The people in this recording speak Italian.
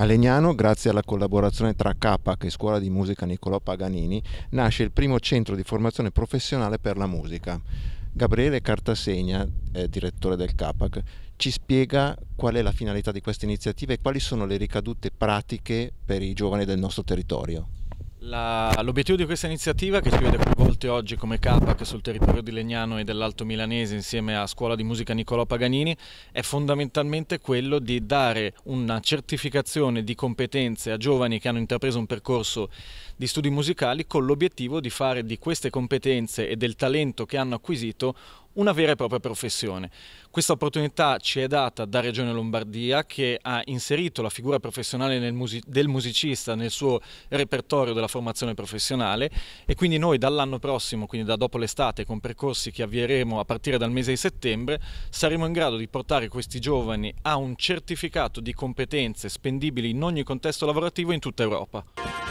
A Legnano, grazie alla collaborazione tra CAPAC e Scuola di Musica Niccolò Paganini, nasce il primo centro di formazione professionale per la musica. Gabriele Cartasegna, eh, direttore del CAPAC, ci spiega qual è la finalità di questa iniziativa e quali sono le ricadute pratiche per i giovani del nostro territorio. La, l'obiettivo di questa iniziativa, che ci vede coinvolti oggi come CAPAC sul territorio di Legnano e dell'Alto Milanese insieme a Scuola di Musica Niccolò Paganini, è fondamentalmente quello di dare una certificazione di competenze a giovani che hanno intrapreso un percorso di studi musicali con l'obiettivo di fare di queste competenze e del talento che hanno acquisito una vera e propria professione. Questa opportunità ci è data da Regione Lombardia che ha inserito la figura professionale music del musicista nel suo repertorio della formazione professionale e quindi noi dall'anno prossimo, quindi da dopo l'estate, con percorsi che avvieremo a partire dal mese di settembre, saremo in grado di portare questi giovani a un certificato di competenze spendibili in ogni contesto lavorativo in tutta Europa.